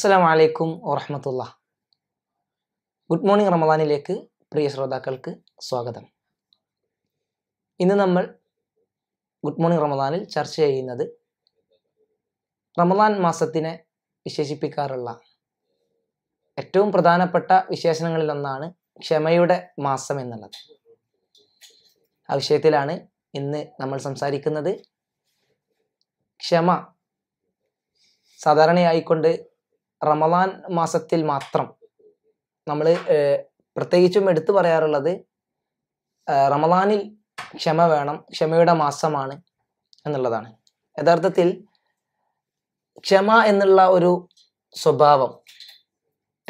അസ്സാം വലൈക്കും വറഹമത്തുള്ള ഗുഡ് മോർണിംഗ് റമദാനിലേക്ക് പ്രിയ ശ്രോതാക്കൾക്ക് സ്വാഗതം ഇന്ന് നമ്മൾ ഗുഡ് മോർണിംഗ് റമദാനിൽ ചർച്ച ചെയ്യുന്നത് റമദാൻ മാസത്തിനെ വിശേഷിപ്പിക്കാറുള്ള ഏറ്റവും പ്രധാനപ്പെട്ട വിശേഷണങ്ങളിലൊന്നാണ് ക്ഷമയുടെ മാസം എന്നുള്ളത് ആ വിഷയത്തിലാണ് ഇന്ന് നമ്മൾ സംസാരിക്കുന്നത് ക്ഷമ സാധാരണയായിക്കൊണ്ട് റമദാൻ മാസത്തിൽ മാത്രം നമ്മൾ പ്രത്യേകിച്ചും എടുത്തു പറയാറുള്ളത് റമദാനിൽ ക്ഷമ വേണം ക്ഷമയുടെ മാസമാണ് എന്നുള്ളതാണ് യഥാർത്ഥത്തിൽ ക്ഷമ എന്നുള്ള ഒരു സ്വഭാവം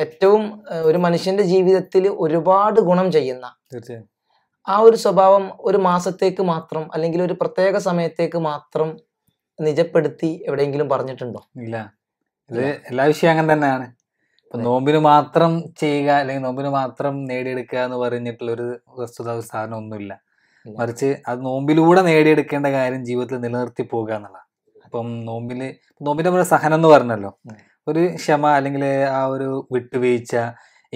ഏറ്റവും ഒരു മനുഷ്യന്റെ ജീവിതത്തിൽ ഒരുപാട് ഗുണം ചെയ്യുന്ന ആ ഒരു സ്വഭാവം ഒരു മാസത്തേക്ക് മാത്രം അല്ലെങ്കിൽ ഒരു പ്രത്യേക സമയത്തേക്ക് മാത്രം നിജപ്പെടുത്തി എവിടെയെങ്കിലും പറഞ്ഞിട്ടുണ്ടോ ഇല്ല ഇത് എല്ലാ വിഷയം അങ്ങനെ തന്നെയാണ് ഇപ്പൊ നോമ്പിന് മാത്രം ചെയ്യുക അല്ലെങ്കിൽ നോമ്പിന് മാത്രം നേടിയെടുക്കുക എന്ന് പറഞ്ഞിട്ടുള്ള ഒരു വസ്തുത സാധനം ഒന്നുമില്ല മറിച്ച് അത് നോമ്പിലൂടെ നേടിയെടുക്കേണ്ട കാര്യം ജീവിതത്തിൽ നിലനിർത്തി പോകുക എന്നുള്ള അപ്പം നോമ്പില് നോമ്പിന്റെ പോലെ സഹനം എന്ന് പറഞ്ഞല്ലോ ഒരു ക്ഷമ അല്ലെങ്കിൽ ആ ഒരു വിട്ടുവീഴ്ച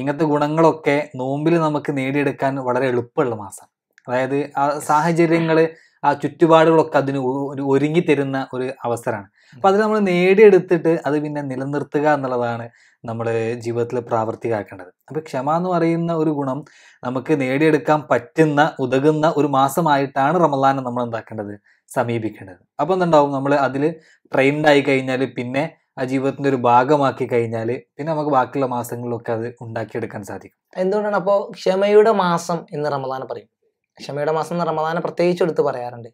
ഇങ്ങനത്തെ ഗുണങ്ങളൊക്കെ നോമ്പിൽ നമുക്ക് നേടിയെടുക്കാൻ വളരെ എളുപ്പമുള്ള മാസം അതായത് ആ സാഹചര്യങ്ങള് ആ ചുറ്റുപാടുകളൊക്കെ അതിന് ഒരു ഒരുങ്ങി തരുന്ന ഒരു അവസരമാണ് അപ്പൊ അതിൽ നമ്മൾ നേടിയെടുത്തിട്ട് അത് പിന്നെ നിലനിർത്തുക എന്നുള്ളതാണ് നമ്മൾ ജീവിതത്തിൽ പ്രാവർത്തികമാക്കേണ്ടത് അപ്പോൾ ക്ഷമ എന്ന് പറയുന്ന ഒരു ഗുണം നമുക്ക് നേടിയെടുക്കാൻ പറ്റുന്ന ഉതകുന്ന ഒരു മാസമായിട്ടാണ് റമദാനെ നമ്മൾ എന്താക്കേണ്ടത് സമീപിക്കേണ്ടത് അപ്പോൾ എന്തുണ്ടാവും നമ്മൾ അതിൽ ട്രെയിൻഡ് ആയി കഴിഞ്ഞാൽ പിന്നെ ആ ജീവിതത്തിന്റെ ഒരു ഭാഗമാക്കി കഴിഞ്ഞാൽ പിന്നെ നമുക്ക് ബാക്കിയുള്ള മാസങ്ങളിലൊക്കെ അത് ഉണ്ടാക്കിയെടുക്കാൻ സാധിക്കും എന്തുകൊണ്ടാണ് അപ്പോൾ ക്ഷമയുടെ മാസം എന്ന് റമദാനെ പറയും ക്ഷമയുടെ മാസം റമദാനെ പ്രത്യേകിച്ച് എടുത്ത് പറയാറുണ്ട്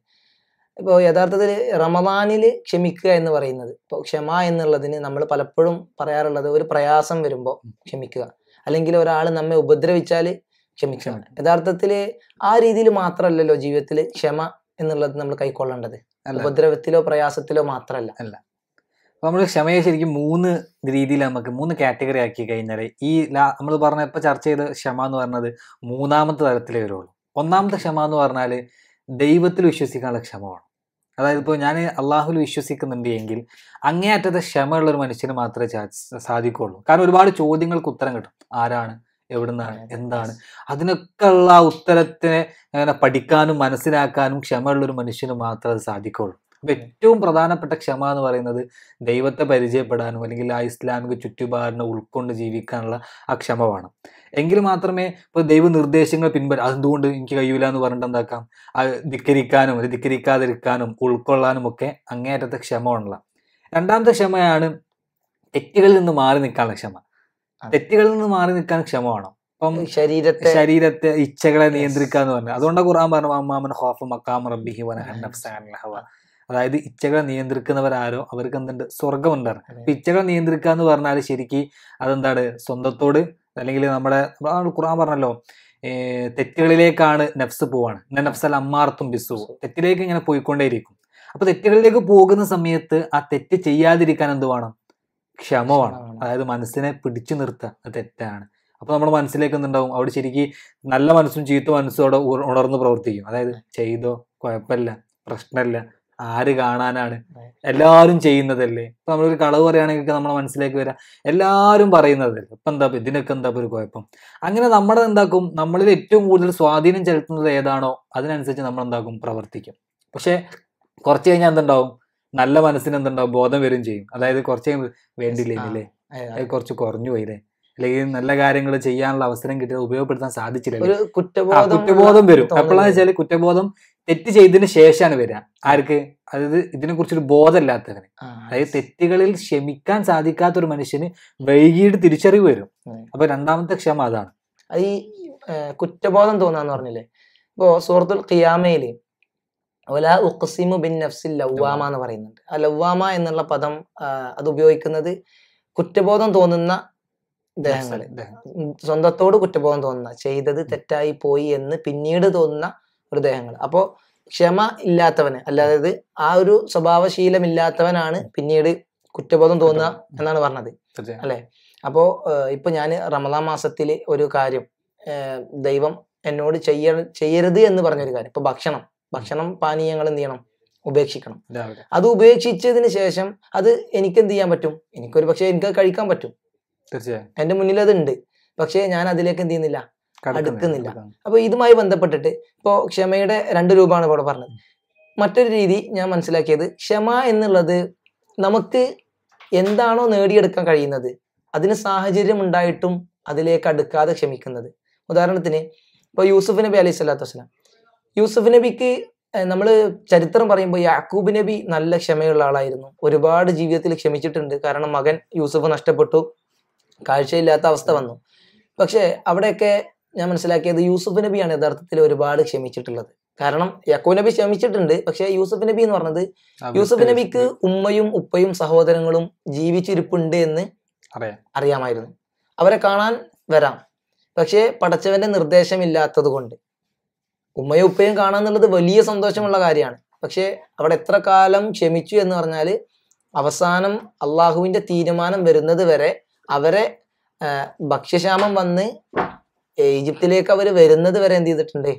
ഇപ്പോൾ യഥാർത്ഥത്തിൽ റമദാനിൽ ക്ഷമിക്കുക എന്ന് പറയുന്നത് ഇപ്പോൾ ക്ഷമ എന്നുള്ളതിന് നമ്മൾ പലപ്പോഴും പറയാറുള്ളത് ഒരു പ്രയാസം വരുമ്പോൾ ക്ഷമിക്കുക അല്ലെങ്കിൽ ഒരാൾ നമ്മെ ഉപദ്രവിച്ചാൽ ക്ഷമിക്കുക യഥാർത്ഥത്തിൽ ആ രീതിയിൽ മാത്രമല്ലല്ലോ ജീവിതത്തിൽ ക്ഷമ എന്നുള്ളത് നമ്മൾ കൈക്കൊള്ളേണ്ടത് ഉപദ്രവത്തിലോ പ്രയാസത്തിലോ മാത്രമല്ല അല്ല നമ്മൾ ക്ഷമയെ ശരിക്കും മൂന്ന് രീതിയിൽ നമുക്ക് മൂന്ന് കാറ്റഗറി ആക്കി കഴിഞ്ഞാൽ ഈ നമ്മൾ പറഞ്ഞ ഇപ്പോൾ ചർച്ച ചെയ്ത ക്ഷമ എന്ന് പറഞ്ഞത് മൂന്നാമത്തെ തരത്തിലേ വരുള്ളൂ ഒന്നാമത്തെ ക്ഷമ എന്ന് പറഞ്ഞാൽ ദൈവത്തിൽ വിശ്വസിക്കാനുള്ള ക്ഷമ വേണം അതായത് ഇപ്പോൾ ഞാൻ അള്ളാഹുൽ വിശ്വസിക്കുന്നുണ്ട് എങ്കിൽ അങ്ങേയറ്റത്തെ ക്ഷമയുള്ള ഒരു മനുഷ്യന് മാത്രമേ സാധിക്കുകയുള്ളൂ കാരണം ഒരുപാട് ചോദ്യങ്ങൾക്ക് ഉത്തരം കിട്ടും ആരാണ് എവിടുന്നാണ് എന്താണ് അതിനൊക്കെ ഉള്ള ഉത്തരത്തിനെ പഠിക്കാനും മനസ്സിലാക്കാനും ക്ഷമയുള്ള ഒരു മനുഷ്യന് മാത്രമേ അത് സാധിക്കുകയുള്ളൂ അപ്പൊ ഏറ്റവും പ്രധാനപ്പെട്ട ക്ഷമ എന്ന് പറയുന്നത് ദൈവത്തെ പരിചയപ്പെടാനും അല്ലെങ്കിൽ ആ ഇസ്ലാമിക ചുറ്റുപാടിനെ ഉൾക്കൊണ്ട് ജീവിക്കാനുള്ള ആ ക്ഷമ വേണം എങ്കിൽ മാത്രമേ ഇപ്പോൾ ദൈവ നിർദ്ദേശങ്ങൾ പിൻപറ്റ അതുകൊണ്ട് എനിക്ക് കഴിയില്ല എന്ന് പറഞ്ഞിട്ട് എന്താക്കാം ധിക്കരിക്കാനും അല്ലെങ്കിൽ ധിക്കരിക്കാതിരിക്കാനും ഉൾക്കൊള്ളാനും ഒക്കെ അങ്ങേയറ്റത്തെ ക്ഷമ ഉള്ള രണ്ടാമത്തെ ക്ഷമയാണ് തെറ്റുകളിൽ നിന്ന് മാറി നിൽക്കാനുള്ള ക്ഷമ തെറ്റുകളിൽ നിന്ന് മാറി നിൽക്കാൻ ക്ഷമ വേണം അപ്പം ശരീരത്തെ ശരീരത്തെ ഇച്ഛകളെ നിയന്ത്രിക്കാന്ന് എന്ന് പറഞ്ഞു അതുകൊണ്ടാണ് ഖുർആൻ പറഞ്ഞു അമ്മാമൻ ഹോഫ് മക്കാം റബ്ബിഹി വനഹ നഫ്സാനിൽ ഹവ അതായത് ഇച്ഛകളെ നിയന്ത്രിക്കുന്നവരാരോ അവർക്ക് എന്തുണ്ട് സ്വർഗമുണ്ടാണ് അപ്പൊ ഇച്ഛകളെ നിയന്ത്രിക്കുക എന്ന് പറഞ്ഞാൽ ശരിക്ക് അതെന്താണ് സ്വന്തത്തോട് അല്ലെങ്കിൽ നമ്മുടെ ഖുർആൻ പറഞ്ഞല്ലോ തെറ്റുകളിലേക്കാണ് നഫ്സ് പോവാണ് നഫ്സൽ അമ്മാർത്തും ബിസു തെറ്റിലേക്ക് ഇങ്ങനെ പോയിക്കൊണ്ടേയിരിക്കും അപ്പൊ തെറ്റുകളിലേക്ക് പോകുന്ന സമയത്ത് ആ തെറ്റ് ചെയ്യാതിരിക്കാൻ എന്ത് വേണം ക്ഷമ വേണം അതായത് മനസ്സിനെ പിടിച്ചു നിർത്തുക തെറ്റാണ് അപ്പൊ നമ്മുടെ മനസ്സിലേക്ക് എന്തുണ്ടാവും അവിടെ ശരിക്ക് നല്ല മനസ്സും ചീത്ത മനസ്സും അവിടെ ഉണർന്ന് പ്രവർത്തിക്കും അതായത് ചെയ്തോ കുഴപ്പമില്ല പ്രശ്നമില്ല ആര് കാണാനാണ് എല്ലാവരും ചെയ്യുന്നതല്ലേ ഇപ്പൊ നമ്മളൊരു കളവ് പറയുകയാണെങ്കിൽ നമ്മുടെ മനസ്സിലേക്ക് വരാം എല്ലാവരും പറയുന്നതല്ലേ ഇപ്പൊ എന്താ ഇതിനൊക്കെ എന്താ ഒരു കുഴപ്പം അങ്ങനെ നമ്മുടെ എന്താക്കും നമ്മളിൽ ഏറ്റവും കൂടുതൽ സ്വാധീനം ചെലുത്തുന്നത് ഏതാണോ അതിനനുസരിച്ച് നമ്മൾ എന്താക്കും പ്രവർത്തിക്കും പക്ഷെ കുറച്ച് കഴിഞ്ഞാൽ എന്തുണ്ടാവും നല്ല മനസ്സിന് എന്തുണ്ടാവും ബോധം വരും ചെയ്യും അതായത് കുറച്ച് വേണ്ടില്ലേ ഇല്ലേ അത് കുറച്ച് കുറഞ്ഞു പോയില്ലേ അല്ലെങ്കിൽ നല്ല കാര്യങ്ങൾ ചെയ്യാനുള്ള അവസരം കിട്ടിയത് ഉപയോഗപ്പെടുത്താൻ സാധിച്ചില്ല കുറ്റബോധം വരും എപ്പോഴാണെന്ന് വെച്ചാൽ കുറ്റബോധം തെറ്റ് ചെയ്തതിന് ശേഷമാണ് വരിക ആർക്ക് അതായത് ഇതിനെ കുറിച്ചൊരു ബോധമില്ലാത്തവന് അതായത് തെറ്റുകളിൽ ക്ഷമിക്കാൻ സാധിക്കാത്ത ഒരു മനുഷ്യന് വൈകിട്ട് തിരിച്ചറിവ് വരും അപ്പൊ രണ്ടാമത്തെ ക്ഷമ അതാണ് അത് ഈ കുറ്റബോധം തോന്നാന്ന് പറഞ്ഞില്ലേ ഇപ്പോ സുഹൃത്തുൽ ഖിയാമയില് ഒല ഉഖസിമു ബിൻ നഫ്സിൽ ലവ്വാമ എന്ന് പറയുന്നുണ്ട് ആ ലവ്വാമ എന്നുള്ള പദം അത് ഉപയോഗിക്കുന്നത് കുറ്റബോധം തോന്നുന്ന ദേഹങ്ങൾ സ്വന്തത്തോട് കുറ്റബോധം തോന്നുന്ന ചെയ്തത് തെറ്റായി പോയി എന്ന് പിന്നീട് തോന്നുന്ന ഹൃദയങ്ങൾ അപ്പോൾ ക്ഷമ ഇല്ലാത്തവന് അല്ലാതെ ആ ഒരു സ്വഭാവശീലമില്ലാത്തവനാണ് പിന്നീട് കുറ്റബോധം തോന്നുക എന്നാണ് പറഞ്ഞത് അല്ലെ അപ്പോ ഇപ്പൊ ഞാൻ റമദാൻ മാസത്തിൽ ഒരു കാര്യം ദൈവം എന്നോട് ചെയ്യ ചെയ്യരുത് എന്ന് പറഞ്ഞൊരു കാര്യം ഇപ്പൊ ഭക്ഷണം ഭക്ഷണം പാനീയങ്ങൾ എന്ത് ചെയ്യണം ഉപേക്ഷിക്കണം അത് ഉപേക്ഷിച്ചതിന് ശേഷം അത് എനിക്ക് എന്ത് ചെയ്യാൻ പറ്റും എനിക്കൊരു പക്ഷെ എനിക്ക് കഴിക്കാൻ പറ്റും തീർച്ചയായും എന്റെ മുന്നിൽ അത് ഉണ്ട് പക്ഷേ ഞാൻ അതിലേക്ക് എന്ത് ചെയ്യുന്നില്ല അടുക്കുന്നില്ല അപ്പോൾ ഇതുമായി ബന്ധപ്പെട്ടിട്ട് ഇപ്പോ ക്ഷമയുടെ രണ്ട് രൂപമാണ് ഇവിടെ പറഞ്ഞത് മറ്റൊരു രീതി ഞാൻ മനസ്സിലാക്കിയത് ക്ഷമ എന്നുള്ളത് നമുക്ക് എന്താണോ നേടിയെടുക്കാൻ കഴിയുന്നത് അതിന് സാഹചര്യം ഉണ്ടായിട്ടും അതിലേക്ക് അടുക്കാതെ ക്ഷമിക്കുന്നത് ഉദാഹരണത്തിന് ഇപ്പൊ യൂസുഫ് നബി അലൈഹി സ്വലാത്തു വസ്സലാം യൂസുഫ് നബിക്ക് നമ്മൾ ചരിത്രം പറയുമ്പോൾ യാക്കൂബ് നബി നല്ല ക്ഷമയുള്ള ആളായിരുന്നു ഒരുപാട് ജീവിതത്തിൽ ക്ഷമിച്ചിട്ടുണ്ട് കാരണം മകൻ യൂസുഫ് നഷ്ടപ്പെട്ടു കാഴ്ചയില്ലാത്ത അവസ്ഥ വന്നു പക്ഷേ അവിടെയൊക്കെ ഞാൻ മനസ്സിലാക്കിയത് യൂസുഫ് നബിയാണ് യഥാർത്ഥത്തിൽ ഒരുപാട് ക്ഷമിച്ചിട്ടുള്ളത് കാരണം യക്കൂ നബി ക്ഷമിച്ചിട്ടുണ്ട് പക്ഷെ യൂസഫ് നബി എന്ന് പറഞ്ഞത് യൂസഫ് നബിക്ക് ഉമ്മയും ഉപ്പയും സഹോദരങ്ങളും ജീവിച്ചിരിപ്പുണ്ട് എന്ന് അറിയാമായിരുന്നു അവരെ കാണാൻ വരാം പക്ഷേ പടച്ചവന്റെ നിർദ്ദേശമില്ലാത്തത് കൊണ്ട് ഉമ്മയും ഉപ്പയും കാണാന്നുള്ളത് വലിയ സന്തോഷമുള്ള കാര്യമാണ് പക്ഷേ അവിടെ എത്ര കാലം ക്ഷമിച്ചു എന്ന് പറഞ്ഞാൽ അവസാനം അള്ളാഹുവിന്റെ തീരുമാനം വരുന്നത് വരെ അവരെ ഭക്ഷ്യക്ഷാമം വന്ന് ഈജിപ്തിലേക്ക് അവർ വരുന്നത് വരെ എന്ത് ചെയ്തിട്ടുണ്ട്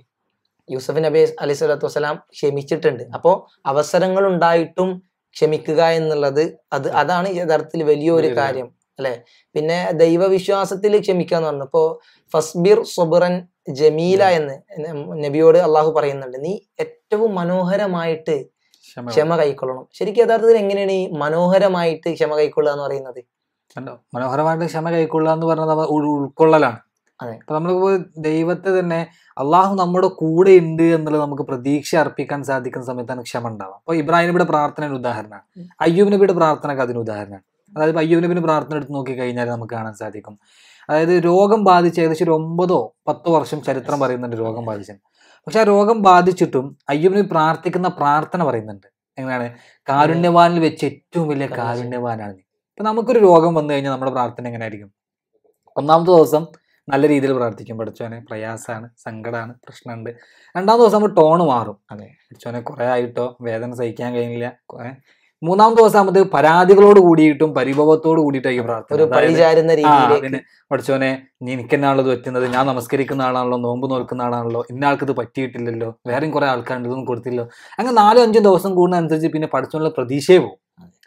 യൂസഫ് നബി അലൈഹി സ്വലാത്തു വസ്സലാം ക്ഷമിച്ചിട്ടുണ്ട് അപ്പോൾ അവസരങ്ങൾ ഉണ്ടായിട്ടും ക്ഷമിക്കുക എന്നുള്ളത് അത് അതാണ് യഥാർത്ഥത്തിൽ വലിയൊരു കാര്യം അല്ലെ പിന്നെ ദൈവവിശ്വാസത്തിൽ ക്ഷമിക്കുക എന്ന് പറഞ്ഞു ഇപ്പോൾ ഫസ്ബിർ സൊബുറൻ ജമീല എന്ന് നബിയോട് അള്ളാഹു പറയുന്നുണ്ട് നീ ഏറ്റവും മനോഹരമായിട്ട് ക്ഷമ കൈക്കൊള്ളണം ശരിക്കും യഥാർത്ഥത്തിൽ എങ്ങനെയാണ് ഈ മനോഹരമായിട്ട് ക്ഷമ കൈക്കൊള്ളുക എന്ന് പറയുന്നത് മനോഹരമായിട്ട് ക്ഷമ കൈക്കൊള്ളുക എന്ന് പറഞ്ഞത് ഉൾക്കൊള്ളലാണ് അതെ ഇപ്പൊ നമ്മളിപ്പോ ദൈവത്തെ തന്നെ അള്ളാഹു നമ്മുടെ കൂടെ ഉണ്ട് എന്നുള്ളത് നമുക്ക് പ്രതീക്ഷ അർപ്പിക്കാൻ സാധിക്കുന്ന സമയത്താണ് ക്ഷമ ഉണ്ടാവാം അപ്പൊ ഇബ്രാഹിം നബിയുടെ പ്രാർത്ഥന ഉദാഹരണമാണ് അയ്യൂബ് നബിയുടെ പ്രാർത്ഥനക്ക് അതിന് ഉദാഹരണമാണ് അതായത് അയ്യൂബ് നബിന്റെ പ്രാർത്ഥന എടുത്ത് നോക്കി കഴിഞ്ഞാൽ നമുക്ക് കാണാൻ സാധിക്കും അതായത് രോഗം ബാധിച്ച് ഏകദേശം ഒരു ഒമ്പതോ പത്തോ വർഷം ചരിത്രം പറയുന്നുണ്ട് രോഗം ബാധിച്ചത് പക്ഷെ ആ രോഗം ബാധിച്ചിട്ടും അയ്യൂബ് നബി പ്രാർത്ഥിക്കുന്ന പ്രാർത്ഥന പറയുന്നുണ്ട് എങ്ങനെയാണ് കാരുണ്യവാനിൽ വെച്ച് ഏറ്റവും വലിയ കാരുണ്യവാനാണ് ഇപ്പൊ നമുക്കൊരു രോഗം വന്നു കഴിഞ്ഞാൽ നമ്മുടെ പ്രാർത്ഥന എങ്ങനെ ആയിരിക്കും ഒന്നാമത്തെ ദിവസം നല്ല രീതിയിൽ പ്രാർത്ഥിക്കും പഠിച്ചവനെ പ്രയാസമാണ് സങ്കടമാണ് പ്രശ്നമുണ്ട് രണ്ടാം ദിവസം നമ്മൾ ടോണ് മാറും അതെ പഠിച്ചവനെ കുറേ ആയിട്ടോ വേദന സഹിക്കാൻ കഴിയുന്നില്ല മൂന്നാം ദിവസം നമുക്ക് പരാതികളോട് കൂടിയിട്ടും പരിഭവത്തോട് കൂടിയിട്ടായിരിക്കും പ്രാർത്ഥന പഠിച്ചവനെ നീ എനിക്ക് എന്നാണല്ലോ പറ്റുന്നത് ഞാൻ നമസ്കരിക്കുന്ന ആളാണല്ലോ നോമ്പ് നോക്കുന്ന ആളാണല്ലോ ഇന്ന ആൾക്ക് ഇത് പറ്റിയിട്ടില്ലല്ലോ വേറെയും കുറെ ആൾക്കാരുണ്ട് ഇതൊന്നും കൊടുത്തില്ലല്ലോ അങ്ങനെ നാലോ അഞ്ചോ ദിവസം കൂടുന്ന അനുസരിച്ച് പിന്നെ പഠിച്ചവനുള്ള പ്രതീക്ഷയെ പോകും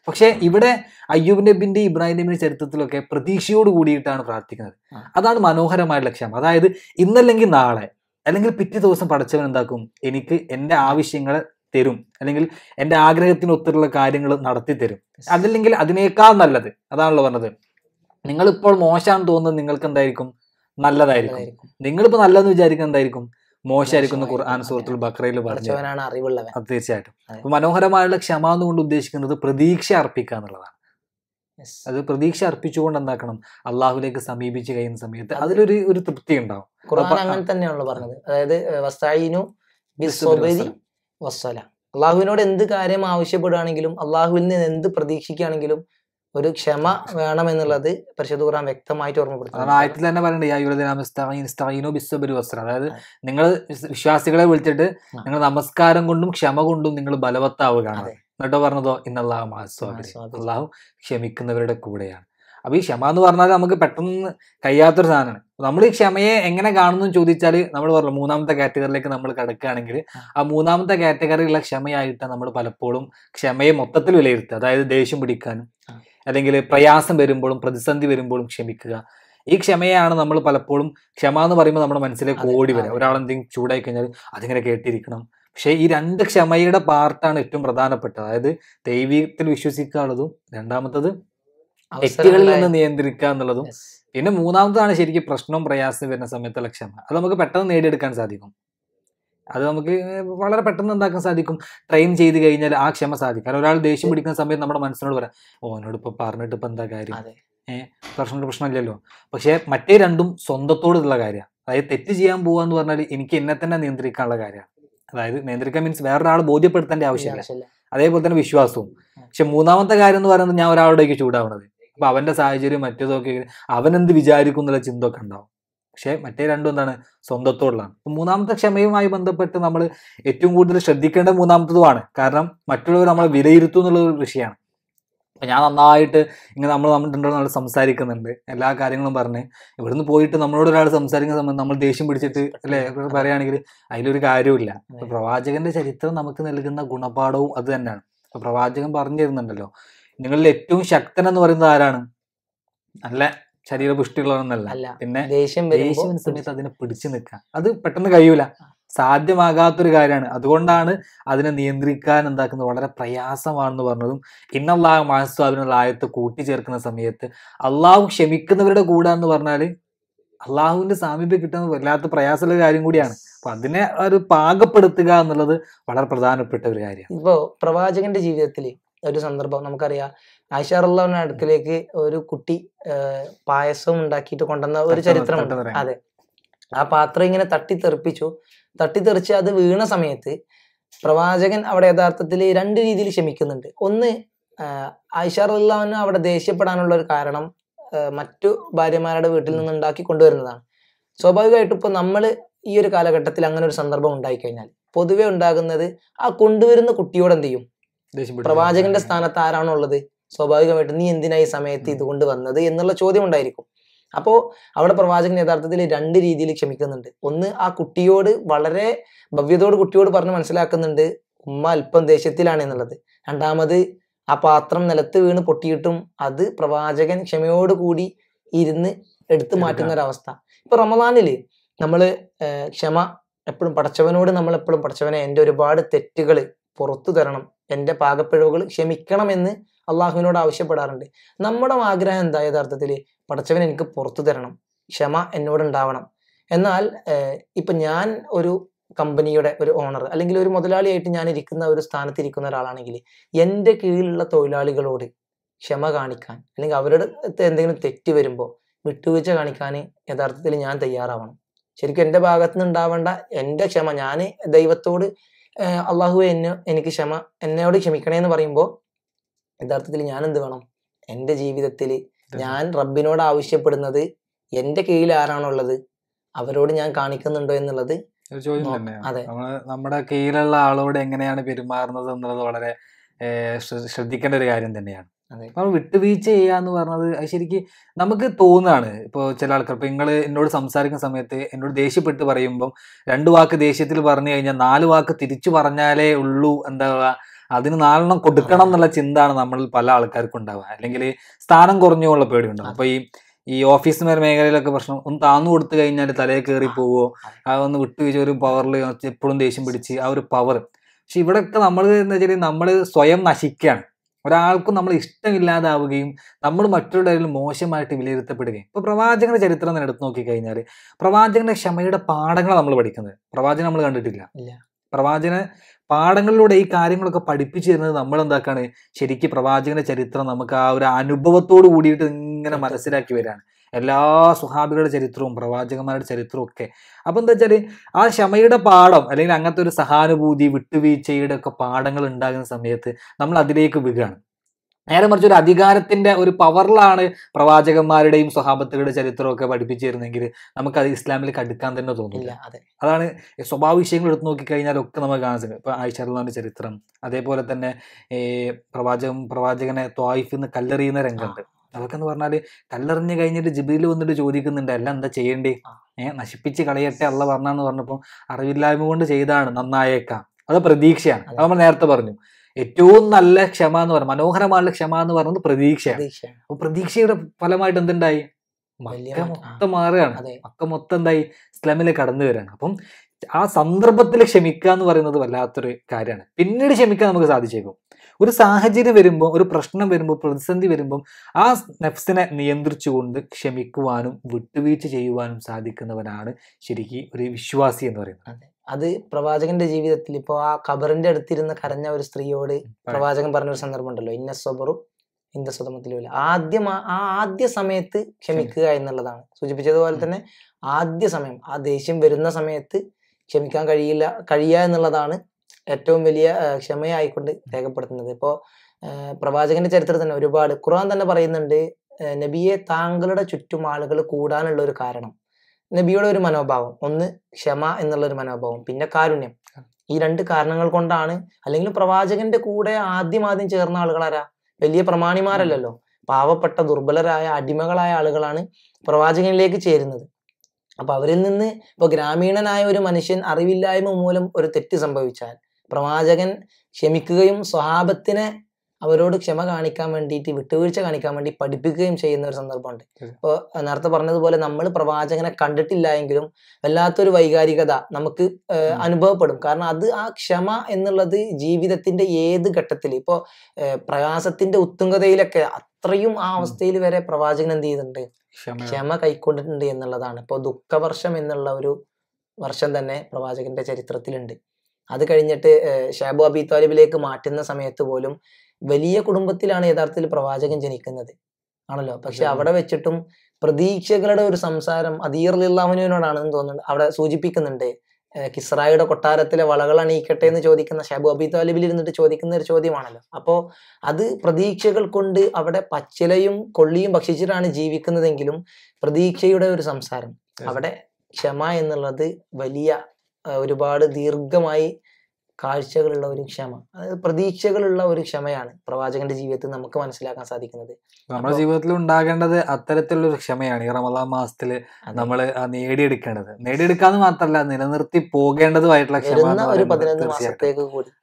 പക്ഷേ ഇവിടെ അയ്യൂബ് നബിന്റെ ഇബ്രാഹിം നബിന്റെ ചരിത്രത്തിലൊക്കെ പ്രതീക്ഷയോട് കൂടിയിട്ടാണ് പ്രാർത്ഥിക്കുന്നത് അതാണ് മനോഹരമായ ലക്ഷ്യം അതായത് ഇന്നല്ലെങ്കിൽ നാളെ അല്ലെങ്കിൽ പിറ്റേ ദിവസം പഠിച്ചവൻ എന്താക്കും എനിക്ക് എൻ്റെ ആവശ്യങ്ങൾ തരും അല്ലെങ്കിൽ എൻ്റെ ആഗ്രഹത്തിന് കാര്യങ്ങൾ നടത്തി തരും അതല്ലെങ്കിൽ അതിനേക്കാൾ നല്ലത് അതാണല്ലോ പറഞ്ഞത് നിങ്ങളിപ്പോൾ മോശമാണെന്ന് തോന്നുന്നത് നിങ്ങൾക്ക് എന്തായിരിക്കും നല്ലതായിരിക്കും നിങ്ങളിപ്പോൾ നല്ലതെന്ന് വിചാരിക്കുന്നത് എന്തായിരിക്കും മോശമായിരിക്കുന്ന ഖുർആൻ സുഹൃത്തുൽ ബക്രയിൽ പറഞ്ഞു അറിവുള്ളത് തീർച്ചയായിട്ടും മനോഹരമായുള്ള ക്ഷമ എന്നുകൊണ്ട് ഉദ്ദേശിക്കുന്നത് പ്രതീക്ഷ അർപ്പിക്കുക എന്നുള്ളതാണ് അത് പ്രതീക്ഷ അർപ്പിച്ചുകൊണ്ട് എന്താക്കണം അള്ളാഹുലേക്ക് സമീപിച്ചു കഴിയുന്ന സമയത്ത് അതിലൊരു ഒരു തൃപ്തി ഉണ്ടാവും ഖുർആൻ അങ്ങനെ തന്നെയാണല്ലോ പറഞ്ഞത് അതായത് വസ്തായിനു അള്ളാഹുവിനോട് എന്ത് കാര്യം ആവശ്യപ്പെടുകയാണെങ്കിലും അള്ളാഹുവിൽ നിന്ന് എന്ത് പ്രതീക്ഷിക്കുകയാണെങ്കിലും ഒരു ക്ഷമ എന്നുള്ളത് പരിശുദ്ധ ഖുർആൻ വ്യക്തമായിട്ട് ഓർമ്മപ്പെടുത്തുന്നു ആയത്തിൽ തന്നെ പറയുന്നുണ്ട് അതായത് നിങ്ങൾ വിശ്വാസികളെ വിളിച്ചിട്ട് നിങ്ങൾ നമസ്കാരം കൊണ്ടും ക്ഷമ കൊണ്ടും നിങ്ങൾ ബലവത്താവുകയാണ് എന്നിട്ടോ പറഞ്ഞതോ ഇന്നല്ലാഹു അള്ളാഹു ക്ഷമിക്കുന്നവരുടെ കൂടെയാണ് അപ്പൊ ഈ ക്ഷമ എന്ന് പറഞ്ഞാൽ നമുക്ക് പെട്ടെന്ന് കഴിയാത്തൊരു സാധനമാണ് നമ്മൾ ഈ ക്ഷമയെ എങ്ങനെ കാണുന്നു ചോദിച്ചാൽ നമ്മൾ പറഞ്ഞു മൂന്നാമത്തെ കാറ്റഗറിയിലേക്ക് നമ്മൾ കിടക്കുകയാണെങ്കിൽ ആ മൂന്നാമത്തെ കാറ്റഗറിയിലുള്ള ക്ഷമയായിട്ട് നമ്മൾ പലപ്പോഴും ക്ഷമയെ മൊത്തത്തിൽ വിലയിരുത്തുക അതായത് ദേഷ്യം പിടിക്കാനും അല്ലെങ്കിൽ പ്രയാസം വരുമ്പോഴും പ്രതിസന്ധി വരുമ്പോഴും ക്ഷമിക്കുക ഈ ക്ഷമയാണ് നമ്മൾ പലപ്പോഴും ക്ഷമ എന്ന് പറയുമ്പോൾ നമ്മുടെ മനസ്സിലേക്ക് ഓടി വരാം ഒരാൾ എന്തെങ്കിലും ചൂടായി കഴിഞ്ഞാൽ അതിങ്ങനെ കേട്ടിരിക്കണം പക്ഷേ ഈ രണ്ട് ക്ഷമയുടെ പാർട്ടാണ് ഏറ്റവും പ്രധാനപ്പെട്ടത് അതായത് ദൈവീകത്തിൽ വിശ്വസിക്കാനുള്ളതും രണ്ടാമത്തത് വ്യക്തികളിൽ നിന്ന് നിയന്ത്രിക്കുക എന്നുള്ളതും പിന്നെ മൂന്നാമതാണ് ശരിക്കും പ്രശ്നവും പ്രയാസം വരുന്ന സമയത്തുള്ള ക്ഷമ അത് നമുക്ക് പെട്ടെന്ന് നേടിയെടുക്കാൻ സാധിക്കും അത് നമുക്ക് വളരെ പെട്ടെന്ന് എന്താക്കാൻ സാധിക്കും ട്രെയിൻ ചെയ്ത് കഴിഞ്ഞാൽ ആ ക്ഷമ സാധിക്കും കാരണം ഒരാൾ ദേഷ്യം പിടിക്കുന്ന സമയത്ത് നമ്മുടെ മനസ്സിനോട് പറയാം ഓനോട് ഇപ്പൊ പറഞ്ഞിട്ട് ഇപ്പൊ എന്താ കാര്യം ഏഹ് പ്രശ്നമുള്ള പ്രശ്നമില്ലല്ലോ പക്ഷേ മറ്റേ രണ്ടും സ്വന്തത്തോടുള്ള കാര്യമാണ് അതായത് തെറ്റ് ചെയ്യാൻ പോവാന്ന് പറഞ്ഞാൽ എനിക്ക് എന്നെ തന്നെ നിയന്ത്രിക്കാനുള്ള കാര്യമാണ് അതായത് നിയന്ത്രിക്കാൻ മീൻസ് വേറൊരാൾ ബോധ്യപ്പെടുത്തേണ്ട ആവശ്യമില്ല അതേപോലെ തന്നെ വിശ്വാസവും പക്ഷെ മൂന്നാമത്തെ കാര്യം എന്ന് പറയുന്നത് ഞാൻ ഒരാളുടെ ചൂടാവണത് അപ്പൊ അവന്റെ സാഹചര്യം മറ്റേതൊക്കെ അവൻ എന്ത് വിചാരിക്കും എന്നുള്ള ചിന്തയൊക്കെ ഉണ്ടാവും പക്ഷേ മറ്റേ രണ്ടും എന്താണ് സ്വന്തത്തോടുള്ളതാണ് മൂന്നാമത്തെ ക്ഷമയുമായി ബന്ധപ്പെട്ട് നമ്മൾ ഏറ്റവും കൂടുതൽ ശ്രദ്ധിക്കേണ്ട മൂന്നാമത്തതുമാണ് കാരണം മറ്റുള്ളവർ നമ്മളെ വിലയിരുത്തും എന്നുള്ള ഒരു വിഷയമാണ് അപ്പം ഞാൻ നന്നായിട്ട് ഇങ്ങനെ നമ്മൾ നമ്മളുണ്ടോ നമ്മൾ സംസാരിക്കുന്നുണ്ട് എല്ലാ കാര്യങ്ങളും പറഞ്ഞ് ഇവിടുന്ന് പോയിട്ട് നമ്മളോട് ഒരാൾ സംസാരിക്കുന്ന സമയത്ത് നമ്മൾ ദേഷ്യം പിടിച്ചിട്ട് അല്ലേ പറയുകയാണെങ്കിൽ അതിലൊരു കാര്യമില്ല പ്രവാചകന്റെ ചരിത്രം നമുക്ക് നൽകുന്ന ഗുണപാഠവും അത് തന്നെയാണ് പ്രവാചകൻ പറഞ്ഞു തരുന്നുണ്ടല്ലോ നിങ്ങളിൽ ഏറ്റവും ശക്തൻ എന്ന് പറയുന്നത് ആരാണ് നല്ല ശരീരപുഷ്ടിയുള്ളവരൊന്നല്ല പിന്നെ ദേഷ്യം വരുന്ന സമയത്ത് അതിനെ പിടിച്ചു നിൽക്കാം അത് പെട്ടെന്ന് കഴിയൂല സാധ്യമാകാത്തൊരു കാര്യമാണ് അതുകൊണ്ടാണ് അതിനെ നിയന്ത്രിക്കാൻ എന്താക്കുന്നത് വളരെ പ്രയാസമാണെന്ന് പറഞ്ഞതും ഇന്നല്ലാഹ് മാനസ്വാബിനുള്ള ആയത്ത് കൂട്ടിച്ചേർക്കുന്ന സമയത്ത് അള്ളാഹു ക്ഷമിക്കുന്നവരുടെ കൂടെ എന്ന് പറഞ്ഞാൽ അള്ളാഹുവിന്റെ സാമീപ്യം കിട്ടുന്നത് വല്ലാത്ത പ്രയാസമുള്ള കാര്യം കൂടിയാണ് അപ്പൊ അതിനെ ഒരു പാകപ്പെടുത്തുക എന്നുള്ളത് വളരെ പ്രധാനപ്പെട്ട ഒരു കാര്യമാണ് ഇപ്പോ പ്രവാചകന്റെ ജീവിതത്തിൽ ഒരു സന്ദർഭം നമുക്കറിയാം ആയിഷാറുള്ളവരുടെ അടുക്കലേക്ക് ഒരു കുട്ടി പായസം ഉണ്ടാക്കിയിട്ട് കൊണ്ടുവന്ന ഒരു ചരിത്രമുണ്ട് അതെ ആ പാത്രം ഇങ്ങനെ തട്ടിത്തെറിപ്പിച്ചു തട്ടിത്തെറിച്ച് അത് വീണ സമയത്ത് പ്രവാചകൻ അവിടെ യഥാർത്ഥത്തിൽ രണ്ട് രീതിയിൽ ക്ഷമിക്കുന്നുണ്ട് ഒന്ന് ആയിഷാറുള്ളവന് അവിടെ ദേഷ്യപ്പെടാനുള്ള ഒരു കാരണം മറ്റു ഭാര്യമാരുടെ വീട്ടിൽ നിന്ന് ഉണ്ടാക്കി കൊണ്ടുവരുന്നതാണ് സ്വാഭാവികമായിട്ടും ഇപ്പൊ നമ്മൾ ഈ ഒരു കാലഘട്ടത്തിൽ അങ്ങനെ ഒരു സന്ദർഭം ഉണ്ടായി കഴിഞ്ഞാൽ പൊതുവെ ഉണ്ടാകുന്നത് ആ കൊണ്ടുവരുന്ന കുട്ടിയോട് എന്ത് ചെയ്യും പ്രവാചകന്റെ സ്ഥാനത്ത് ആരാണുള്ളത് സ്വാഭാവികമായിട്ടും നീ എന്തിനാ ഈ സമയത്ത് ഇതുകൊണ്ട് വന്നത് എന്നുള്ള ചോദ്യം ഉണ്ടായിരിക്കും അപ്പോൾ അവിടെ പ്രവാചകൻ യഥാർത്ഥത്തിൽ രണ്ട് രീതിയിൽ ക്ഷമിക്കുന്നുണ്ട് ഒന്ന് ആ കുട്ടിയോട് വളരെ ഭവ്യതോട് കുട്ടിയോട് പറഞ്ഞ് മനസ്സിലാക്കുന്നുണ്ട് ഉമ്മ അല്പം ദേഷ്യത്തിലാണ് എന്നുള്ളത് രണ്ടാമത് ആ പാത്രം നിലത്ത് വീണ് പൊട്ടിയിട്ടും അത് പ്രവാചകൻ ക്ഷമയോടുകൂടി ഇരുന്ന് എടുത്തു മാറ്റുന്ന ഒരവസ്ഥ ഇപ്പൊ റമദാനിൽ നമ്മൾ ക്ഷമ എപ്പോഴും പഠിച്ചവനോട് നമ്മൾ എപ്പോഴും പഠിച്ചവനെ എൻ്റെ ഒരുപാട് തെറ്റുകൾ പുറത്തു തരണം എൻ്റെ പാകപ്പിഴവുകൾ ക്ഷമിക്കണം എന്ന് അള്ളാഹുവിനോട് ആവശ്യപ്പെടാറുണ്ട് നമ്മുടെ ആഗ്രഹം എന്താ യഥാർത്ഥത്തിൽ പടച്ചവൻ എനിക്ക് പുറത്തു തരണം ക്ഷമ എന്നോട് ഉണ്ടാവണം എന്നാൽ ഇപ്പൊ ഞാൻ ഒരു കമ്പനിയുടെ ഒരു ഓണർ അല്ലെങ്കിൽ ഒരു മുതലാളിയായിട്ട് ഞാൻ ഇരിക്കുന്ന ഒരു സ്ഥാനത്ത് ഇരിക്കുന്ന ഒരാളാണെങ്കിൽ എൻ്റെ കീഴിലുള്ള തൊഴിലാളികളോട് ക്ഷമ കാണിക്കാൻ അല്ലെങ്കിൽ അവരുടെ എന്തെങ്കിലും തെറ്റ് വരുമ്പോൾ വിട്ടുവീഴ്ച കാണിക്കാൻ യഥാർത്ഥത്തിൽ ഞാൻ തയ്യാറാവണം ശരിക്കും എൻ്റെ ഭാഗത്തു നിന്നുണ്ടാവേണ്ട എൻ്റെ ക്ഷമ ഞാൻ ദൈവത്തോട് അള്ളാഹു എന്നെ എനിക്ക് ക്ഷമ എന്നോട് ക്ഷമിക്കണേ എന്ന് പറയുമ്പോൾ യഥാർത്ഥത്തിൽ ഞാൻ എന്ത് വേണം എൻ്റെ ജീവിതത്തിൽ ഞാൻ റബ്ബിനോട് ആവശ്യപ്പെടുന്നത് എൻ്റെ കീഴിൽ ആരാണുള്ളത് അവരോട് ഞാൻ കാണിക്കുന്നുണ്ടോ എന്നുള്ളത് ഒരു ചോദ്യം തന്നെയാണ് നമ്മുടെ കീഴിലുള്ള ആളോട് എങ്ങനെയാണ് പെരുമാറുന്നത് എന്നുള്ളത് വളരെ ശ്രദ്ധിക്കേണ്ട ഒരു കാര്യം തന്നെയാണ് നമ്മൾ വിട്ടുവീഴ്ച ചെയ്യുക എന്ന് പറഞ്ഞത് ശരിക്കും നമുക്ക് തോന്നുകയാണ് ഇപ്പോൾ ചില ആൾക്കാർ ഇപ്പം നിങ്ങൾ എന്നോട് സംസാരിക്കുന്ന സമയത്ത് എന്നോട് ദേഷ്യപ്പെട്ട് പറയുമ്പം രണ്ട് വാക്ക് ദേഷ്യത്തിൽ പറഞ്ഞു കഴിഞ്ഞാൽ നാല് വാക്ക് തിരിച്ചു പറഞ്ഞാലേ ഉള്ളൂ എന്താ അതിന് നാലെണ്ണം കൊടുക്കണം എന്നുള്ള ചിന്തയാണ് നമ്മളിൽ പല ആൾക്കാർക്കും ഉണ്ടാവുക അല്ലെങ്കിൽ സ്ഥാനം കുറഞ്ഞുള്ള പേടി ഉണ്ടാവും അപ്പൊ ഈ ഈ ഓഫീസ് മേഖലയിലൊക്കെ പ്രശ്നം ഒന്ന് താന്നു കൊടുത്തു കഴിഞ്ഞാൽ തലയെ കയറി പോവോ അതൊന്ന് വിട്ടുവീഴ്ച ഒരു പവറിൽ എപ്പോഴും ദേഷ്യം പിടിച്ച് ആ ഒരു പവർ പക്ഷെ ഇവിടെയൊക്കെ നമ്മൾ എന്താ വെച്ചാൽ നമ്മൾ സ്വയം നശിക്കുകയാണ് ഒരാൾക്കും നമ്മൾ ഇഷ്ടമില്ലാതാവുകയും നമ്മൾ മറ്റുള്ളവരിൽ മോശമായിട്ട് വിലയിരുത്തപ്പെടുകയും ഇപ്പോൾ പ്രവാചകന്റെ ചരിത്രം തന്നെ എടുത്തു നോക്കിക്കഴിഞ്ഞാൽ പ്രവാചകന്റെ ക്ഷമയുടെ പാഠങ്ങളാണ് നമ്മൾ പഠിക്കുന്നത് പ്രവാചകൻ നമ്മൾ കണ്ടിട്ടില്ല പ്രവാചന പാഠങ്ങളിലൂടെ ഈ കാര്യങ്ങളൊക്കെ പഠിപ്പിച്ചു തരുന്നത് നമ്മൾ എന്താക്കാണ് ശരിക്കും പ്രവാചകന്റെ ചരിത്രം നമുക്ക് ആ ഒരു അനുഭവത്തോട് കൂടിയിട്ട് ഇങ്ങനെ മനസ്സിലാക്കി വരികയാണ് എല്ലാ സുഹാബികളുടെ ചരിത്രവും പ്രവാചകന്മാരുടെ ചരിത്രവും ഒക്കെ അപ്പൊ എന്താ വെച്ചാല് ആ ക്ഷമയുടെ പാഠം അല്ലെങ്കിൽ അങ്ങനത്തെ ഒരു സഹാനുഭൂതി വിട്ടുവീഴ്ചയുടെ ഒക്കെ പാഠങ്ങൾ ഉണ്ടാകുന്ന സമയത്ത് നമ്മൾ അതിലേക്ക് വിടുകയാണ് നേരെ മറിച്ച് ഒരു അധികാരത്തിന്റെ ഒരു പവറിലാണ് പ്രവാചകന്മാരുടെയും സ്വഹാബത്തുകളുടെ ചരിത്രമൊക്കെ പഠിപ്പിച്ചിരുന്നെങ്കിൽ നമുക്ക് അത് ഇസ്ലാമിൽ കടുക്കാൻ തന്നെ തോന്നില്ല അതെ അതാണ് സ്വഭാവ വിഷയങ്ങൾ എടുത്തു നോക്കിക്കഴിഞ്ഞാൽ ഒക്കെ നമുക്ക് കാണാൻ സാധിക്കും ഇപ്പൊ ആയിഷാറുള്ളാന്റെ ചരിത്രം അതേപോലെ തന്നെ ഈ പ്രവാചകൻ പ്രവാചകനെ ത്വായിഫിൽ എന്ന് കല്ലെറിയുന്ന രംഗമുണ്ട് അതൊക്കെ എന്ന് പറഞ്ഞാൽ കല്ലെറിഞ്ഞ് കഴിഞ്ഞിട്ട് ജിബിയിൽ വന്നിട്ട് ചോദിക്കുന്നുണ്ട് അല്ല എന്താ ചെയ്യേണ്ടേ ഏഹ് നശിപ്പിച്ച് കളയട്ടെ അള്ള പറഞ്ഞാന്ന് പറഞ്ഞപ്പോൾ അറിവില്ലായ്മ കൊണ്ട് ചെയ്താണ് നന്നായേക്കാം അത് പ്രതീക്ഷയാണ് അത് നമ്മൾ നേരത്തെ പറഞ്ഞു ഏറ്റവും നല്ല ക്ഷമ എന്ന് പറയുന്നത് മനോഹരമായുള്ള ക്ഷമ എന്ന് പറയുന്നത് പ്രതീക്ഷ അപ്പൊ പ്രതീക്ഷയുടെ ഫലമായിട്ട് എന്തുണ്ടായി മക്ക മൊത്തം മാറുകയാണ് മക്ക മൊത്തം എന്തായി ഇസ്ലാമിലേക്ക് കടന്നു വരാണ് അപ്പം ആ സന്ദർഭത്തിൽ ക്ഷമിക്കുക എന്ന് പറയുന്നത് വല്ലാത്തൊരു കാര്യമാണ് പിന്നീട് ക്ഷമിക്കാൻ നമുക്ക് സാധിച്ചേക്കും ഒരു സാഹചര്യം വരുമ്പോൾ ഒരു പ്രശ്നം വരുമ്പോൾ പ്രതിസന്ധി വരുമ്പോൾ ആ നെഫ്സിനെ നിയന്ത്രിച്ചുകൊണ്ട് ക്ഷമിക്കുവാനും വിട്ടുവീഴ്ച ചെയ്യുവാനും സാധിക്കുന്നവനാണ് ശരിക്കും ഒരു വിശ്വാസി എന്ന് പറയുന്നത് അതെ അത് പ്രവാചകന്റെ ജീവിതത്തിൽ ഇപ്പൊ ആ ഖബറിന്റെ അടുത്തിരുന്ന് കരഞ്ഞ ഒരു സ്ത്രീയോട് പ്രവാചകൻ പറഞ്ഞൊരു സന്ദർഭം ഉണ്ടല്ലോ ഇന്ന സ്വബറും ഇന്ന സ്വതമത്തിലുമില്ല ആദ്യം ആ ആദ്യ സമയത്ത് ക്ഷമിക്കുക എന്നുള്ളതാണ് സൂചിപ്പിച്ചതുപോലെ തന്നെ ആദ്യ സമയം ആ ദേഷ്യം വരുന്ന സമയത്ത് ക്ഷമിക്കാൻ കഴിയില്ല കഴിയുക എന്നുള്ളതാണ് ഏറ്റവും വലിയ ക്ഷമയായിക്കൊണ്ട് രേഖപ്പെടുത്തുന്നത് ഇപ്പോ പ്രവാചകന്റെ ചരിത്രം തന്നെ ഒരുപാട് ഖുർആൻ തന്നെ പറയുന്നുണ്ട് നബിയെ താങ്കളുടെ ചുറ്റും ആളുകൾ കൂടാനുള്ള ഒരു കാരണം നബിയുടെ ഒരു മനോഭാവം ഒന്ന് ക്ഷമ എന്നുള്ള ഒരു മനോഭാവം പിന്നെ കാരുണ്യം ഈ രണ്ട് കാരണങ്ങൾ കൊണ്ടാണ് അല്ലെങ്കിൽ പ്രവാചകന്റെ കൂടെ ആദ്യം ആദ്യം ചേർന്ന ആളുകളാരാ വലിയ പ്രമാണിമാരല്ലോ പാവപ്പെട്ട ദുർബലരായ അടിമകളായ ആളുകളാണ് പ്രവാചകനിലേക്ക് ചേരുന്നത് അപ്പൊ അവരിൽ നിന്ന് ഇപ്പൊ ഗ്രാമീണനായ ഒരു മനുഷ്യൻ അറിവില്ലായ്മ മൂലം ഒരു തെറ്റ് സംഭവിച്ചാൽ പ്രവാചകൻ ക്ഷമിക്കുകയും സ്വഹാബത്തിനെ അവരോട് ക്ഷമ കാണിക്കാൻ വേണ്ടിയിട്ട് വിട്ടുവീഴ്ച കാണിക്കാൻ വേണ്ടി പഠിപ്പിക്കുകയും ചെയ്യുന്ന ഒരു സന്ദർഭമുണ്ട് ഇപ്പോൾ നേരത്തെ പറഞ്ഞതുപോലെ നമ്മൾ പ്രവാചകനെ കണ്ടിട്ടില്ല എങ്കിലും വല്ലാത്തൊരു വൈകാരികത നമുക്ക് അനുഭവപ്പെടും കാരണം അത് ആ ക്ഷമ എന്നുള്ളത് ജീവിതത്തിന്റെ ഏത് ഘട്ടത്തിൽ ഇപ്പോൾ പ്രയാസത്തിന്റെ ഉത്തുംഗതയിലൊക്കെ അത്രയും ആ അവസ്ഥയിൽ വരെ പ്രവാചകൻ എന്ത് ചെയ്തിട്ടുണ്ട് ക്ഷമ കൈക്കൊണ്ടിട്ടുണ്ട് എന്നുള്ളതാണ് ഇപ്പോൾ ദുഃഖവർഷം എന്നുള്ള ഒരു വർഷം തന്നെ പ്രവാചകന്റെ ചരിത്രത്തിലുണ്ട് അത് കഴിഞ്ഞിട്ട് ഷാബു അബി താലിബിലേക്ക് മാറ്റുന്ന സമയത്ത് പോലും വലിയ കുടുംബത്തിലാണ് യഥാർത്ഥത്തിൽ പ്രവാചകൻ ജനിക്കുന്നത് ആണല്ലോ പക്ഷെ അവിടെ വെച്ചിട്ടും പ്രതീക്ഷകളുടെ ഒരു സംസാരം അദീർലില്ലാഹുനുവിനോടാണെന്ന് തോന്നുന്നുണ്ട് അവിടെ സൂചിപ്പിക്കുന്നുണ്ട് കിസ്രായുടെ കൊട്ടാരത്തിലെ വളകൾ അണിയിക്കട്ടെ എന്ന് ചോദിക്കുന്ന ഷാബു അബി താലിബിൽ ഇരുന്നിട്ട് ചോദിക്കുന്ന ഒരു ചോദ്യമാണല്ലോ അപ്പോൾ അത് പ്രതീക്ഷകൾ കൊണ്ട് അവിടെ പച്ചിലയും കൊള്ളിയും ഭക്ഷിച്ചിട്ടാണ് ജീവിക്കുന്നതെങ്കിലും പ്രതീക്ഷയുടെ ഒരു സംസാരം അവിടെ ക്ഷമ എന്നുള്ളത് വലിയ ഒരുപാട് ദീർഘമായി കാഴ്ചകളുള്ള ഒരു ക്ഷമ അതായത് പ്രതീക്ഷകളുള്ള ഒരു ക്ഷമയാണ് പ്രവാചകന്റെ ജീവിതത്തിൽ നമുക്ക് മനസ്സിലാക്കാൻ സാധിക്കുന്നത് നമ്മുടെ ജീവിതത്തിൽ ഉണ്ടാകേണ്ടത് അത്തരത്തിലുള്ള ഒരു ക്ഷമയാണ് ഈ റമദാൻ മാസത്തിൽ നമ്മൾ നേടിയെടുക്കേണ്ടത് നേടിയെടുക്കാന്ന് മാത്രമല്ല നിലനിർത്തി പോകേണ്ടതുമായിട്ടുള്ള ക്ഷമ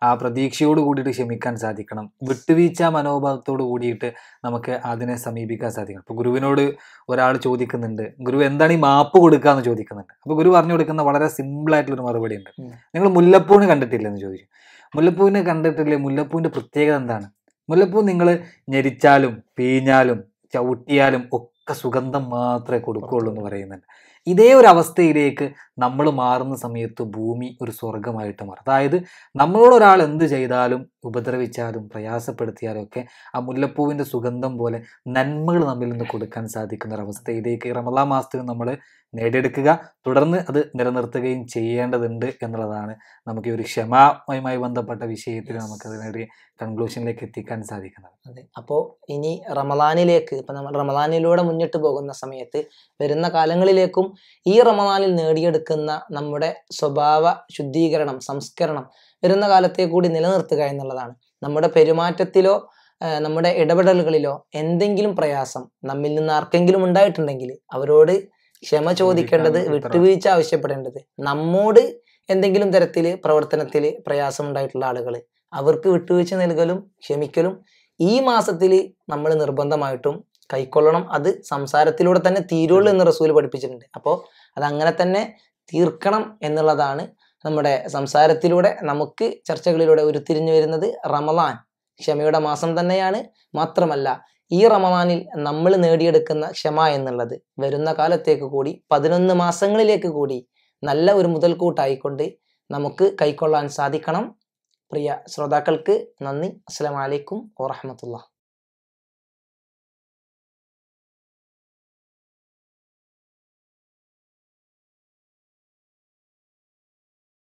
ആ പ്രതീക്ഷയോട് കൂടിയിട്ട് ക്ഷമിക്കാൻ സാധിക്കണം വിട്ടുവീഴ്ച മനോഭാവത്തോട് കൂടിയിട്ട് നമുക്ക് അതിനെ സമീപിക്കാൻ സാധിക്കണം ഇപ്പൊ ഗുരുവിനോട് ഒരാൾ ചോദിക്കുന്നുണ്ട് ഗുരു എന്താണ് ഈ മാപ്പ് കൊടുക്കാന്ന് എന്ന് ചോദിക്കുന്നുണ്ട് അപ്പൊ ഗുരു പറഞ്ഞു കൊടുക്കുന്ന വളരെ സിമ്പിൾ ആയിട്ടുള്ള ഒരു മറുപടി ഉണ്ട് നിങ്ങൾ മുല്ലപ്പൂണ് കണ്ടിട്ടില്ലെന്ന് ചോദിക്കും മുല്ലപ്പൂവിനെ കണ്ടിട്ടില്ലേ മുല്ലപ്പൂവിൻ്റെ പ്രത്യേകത എന്താണ് മുല്ലപ്പൂ നിങ്ങൾ ഞെരിച്ചാലും പീഞ്ഞാലും ചവിട്ടിയാലും ഒക്കെ സുഗന്ധം മാത്രമേ കൊടുക്കുകയുള്ളൂ എന്ന് പറയുന്നുണ്ട് ഇതേ ഒരു അവസ്ഥയിലേക്ക് നമ്മൾ മാറുന്ന സമയത്ത് ഭൂമി ഒരു സ്വർഗമായിട്ട് മാറും അതായത് നമ്മളോട് ഒരാൾ എന്ത് ചെയ്താലും ഉപദ്രവിച്ചാലും പ്രയാസപ്പെടുത്തിയാലും ഒക്കെ ആ മുല്ലപ്പൂവിൻ്റെ സുഗന്ധം പോലെ നന്മകൾ നമ്മിൽ നിന്ന് കൊടുക്കാൻ സാധിക്കുന്ന ഒരവസ്ഥയിലേക്ക് റമലാ മാസത്തിൽ നമ്മൾ നേടിയെടുക്കുക തുടർന്ന് അത് നിലനിർത്തുകയും ചെയ്യേണ്ടതുണ്ട് എന്നുള്ളതാണ് നമുക്ക് ഈ ഒരു ക്ഷമാമയുമായി ബന്ധപ്പെട്ട വിഷയത്തിൽ നമുക്ക് അതിനൊരു കൺക്ലൂഷനിലേക്ക് എത്തിക്കാൻ സാധിക്കുന്നത് അതെ അപ്പോൾ ഇനി റമലാനിലേക്ക് ഇപ്പം നമ്മൾ റമലാനിലൂടെ മുന്നിട്ട് പോകുന്ന സമയത്ത് വരുന്ന കാലങ്ങളിലേക്കും ഈ റമനാലിൽ നേടിയെടുക്കുന്ന നമ്മുടെ സ്വഭാവ ശുദ്ധീകരണം സംസ്കരണം വരുന്ന കാലത്തെ കൂടി നിലനിർത്തുക എന്നുള്ളതാണ് നമ്മുടെ പെരുമാറ്റത്തിലോ നമ്മുടെ ഇടപെടലുകളിലോ എന്തെങ്കിലും പ്രയാസം നമ്മിൽ നിന്ന് ആർക്കെങ്കിലും ഉണ്ടായിട്ടുണ്ടെങ്കിൽ അവരോട് ക്ഷമ ചോദിക്കേണ്ടത് വിട്ടുവീഴ്ച ആവശ്യപ്പെടേണ്ടത് നമ്മോട് എന്തെങ്കിലും തരത്തിൽ പ്രവർത്തനത്തിൽ പ്രയാസം ഉണ്ടായിട്ടുള്ള ആളുകൾ അവർക്ക് വിട്ടുവീഴ്ച നൽകലും ക്ഷമിക്കലും ഈ മാസത്തിൽ നമ്മൾ നിർബന്ധമായിട്ടും കൈക്കൊള്ളണം അത് സംസാരത്തിലൂടെ തന്നെ തീരുള്ളൂ എന്ന് റസൂൽ പഠിപ്പിച്ചിട്ടുണ്ട് അപ്പോൾ അത് അങ്ങനെ തന്നെ തീർക്കണം എന്നുള്ളതാണ് നമ്മുടെ സംസാരത്തിലൂടെ നമുക്ക് ചർച്ചകളിലൂടെ ഉരുത്തിരിഞ്ഞു വരുന്നത് റമലാൻ ക്ഷമയുടെ മാസം തന്നെയാണ് മാത്രമല്ല ഈ റമലാനിൽ നമ്മൾ നേടിയെടുക്കുന്ന ക്ഷമ എന്നുള്ളത് വരുന്ന കാലത്തേക്ക് കൂടി പതിനൊന്ന് മാസങ്ങളിലേക്ക് കൂടി നല്ല ഒരു മുതൽക്കൂട്ടായിക്കൊണ്ട് നമുക്ക് കൈക്കൊള്ളാൻ സാധിക്കണം പ്രിയ ശ്രോതാക്കൾക്ക് നന്ദി അസ്സലാമലൈക്കും വറഹമത്തുള്ള